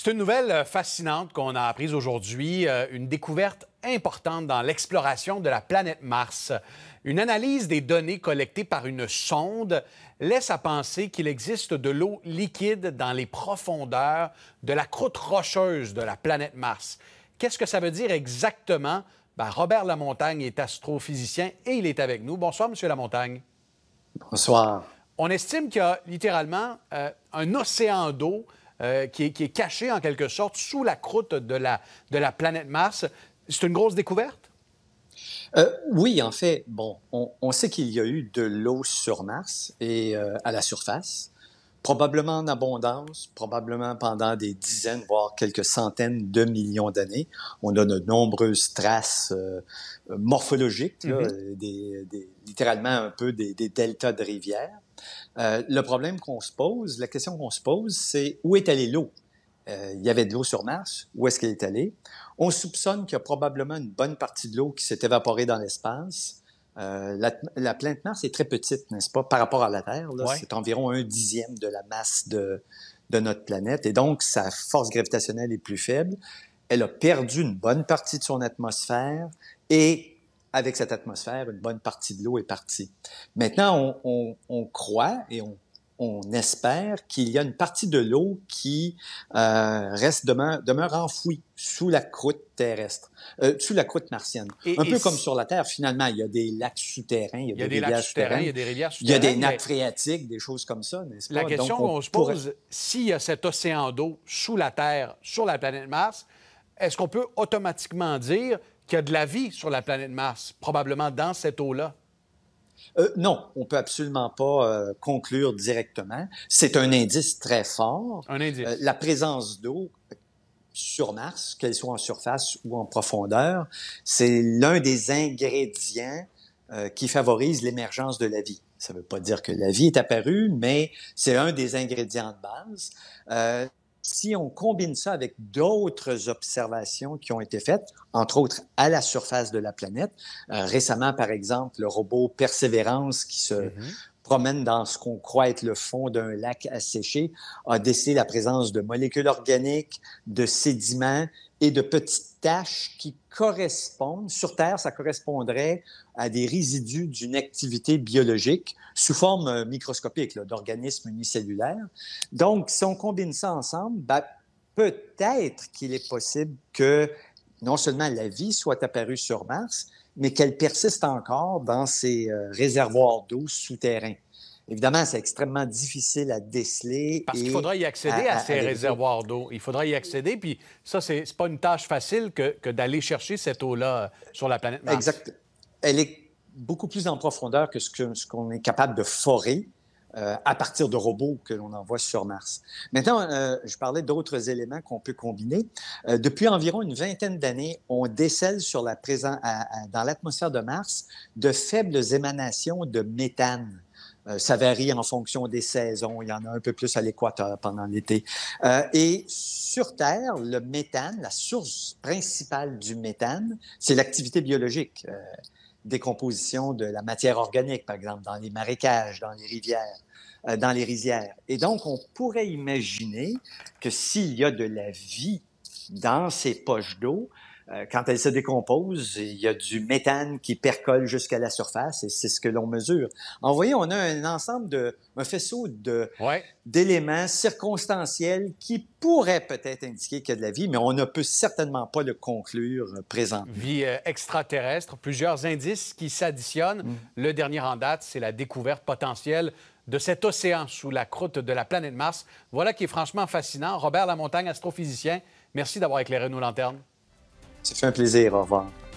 C'est une nouvelle euh, fascinante qu'on a apprise aujourd'hui, euh, une découverte importante dans l'exploration de la planète Mars. Une analyse des données collectées par une sonde laisse à penser qu'il existe de l'eau liquide dans les profondeurs de la croûte rocheuse de la planète Mars. Qu'est-ce que ça veut dire exactement? Ben, Robert Lamontagne est astrophysicien et il est avec nous. Bonsoir, Monsieur Lamontagne. Bonsoir. On estime qu'il y a littéralement euh, un océan d'eau euh, qui, est, qui, caché en quelque sorte sous la croûte de la, planète Mars. C'est une grosse découverte? Euh, oui, en fait, bon, on, sait qu'il y a eu de l'eau sur Mars et euh, à la surface, probablement en abondance, probablement pendant des dizaines, voire quelques centaines de millions d'années. On a de nombreuses traces morphologiques, mm-hmm. littéralement un peu des, des deltas de rivières. Euh, le problème qu'on se pose, la question qu'on se pose, c'est où est allée l'eau? Euh, il y avait de l'eau sur Mars, où est-ce qu'elle est allée? On soupçonne qu'il y a probablement une bonne partie de l'eau qui s'est évaporée dans l'espace. Euh, la, planète Mars est très petite, n'est-ce pas, par rapport à la Terre. C'est environ un dixième de la masse de, de notre planète. Et donc, sa force gravitationnelle est plus faible. Elle a perdu une bonne partie de son atmosphère et avec cette atmosphère, une bonne partie de l'eau est partie. Maintenant, on, croit et on, espère qu'il y a une partie de l'eau qui euh, reste demeure, demeure, enfouie sous la croûte terrestre, euh, sous la croûte martienne. un peu comme sur la Terre, finalement, il y a des lacs souterrains, il y a, des, rivières il y a des rivières souterraines, il y a des nappes phréatiques, des choses comme ça, La question qu'on se pose, s'il y a cet océan d'eau sous la Terre, sur la planète Mars, est-ce qu'on peut automatiquement dire qu'il y a de la vie sur la planète Mars, probablement dans cette eau-là? Euh, non, on ne peut absolument pas euh, conclure directement. C'est un indice très fort. Un indice. Euh, la présence d'eau sur Mars, qu'elle soit en surface ou en profondeur, c'est l'un des ingrédients qui favorise l'émergence de la vie. Ça ne veut pas dire que la vie est apparue, mais c'est un des ingrédients de base si on combine ça avec d'autres observations qui ont été faites, entre autres à la surface de la planète, euh, récemment par exemple le robot Persévérance qui se mm-hmm. promène dans ce qu'on croit être le fond d'un lac asséché, a décidé la présence de molécules organiques, de sédiments et de petites taches qui correspondent, sur Terre, ça correspondrait à des résidus d'une activité biologique sous forme euh, microscopique d'organismes unicellulaires. Donc, si on combine ça ensemble, ben, peut-être qu'il est possible que non seulement la vie soit apparue sur Mars, mais qu'elle persiste encore dans ces euh, réservoirs d'eau souterrains. Évidemment, c'est extrêmement difficile à déceler. Parce qu'il faudra y accéder à, ces réservoirs d'eau. Il faudra y accéder, puis ça, c'est pas une tâche facile que, d'aller chercher cette eau-là euh, sur la planète Mars. Exact. Elle est beaucoup plus en profondeur que ce qu'on ce est capable de forer. Euh, à partir de robots que l'on envoie sur Mars. Maintenant, euh, je parlais d'autres éléments qu'on peut combiner. depuis environ une vingtaine d'années, on décèle sur la dans l'atmosphère de Mars de faibles émanations de méthane. Euh, ça varie en fonction des saisons. Il y en a un peu plus à l'équateur pendant l'été. Euh, et sur Terre, le méthane, la source principale du méthane, c'est l'activité biologique. Euh, décomposition de la matière organique, par exemple, dans les marécages, dans les rivières, dans les rizières. Et donc, on pourrait imaginer que s'il y a de la vie dans ces poches d'eau, euh, quand elle se décompose, il y a du méthane qui percole jusqu'à la surface et c'est ce que l'on mesure. En voyant, on a un ensemble de un faisceau d'éléments circonstanciels qui pourraient peut-être indiquer qu'il y a de la vie, mais on ne peut certainement pas le conclure présent. Vie euh, extraterrestre, plusieurs indices qui s'additionnent. Mm. Le dernier en date, c'est la découverte potentielle de cet océan sous la croûte de la planète Mars. Voilà qui est franchement fascinant. Robert Lamontagne, astrophysicien, merci d'avoir éclairé nos lanternes. Ça fait un plaisir. Au revoir.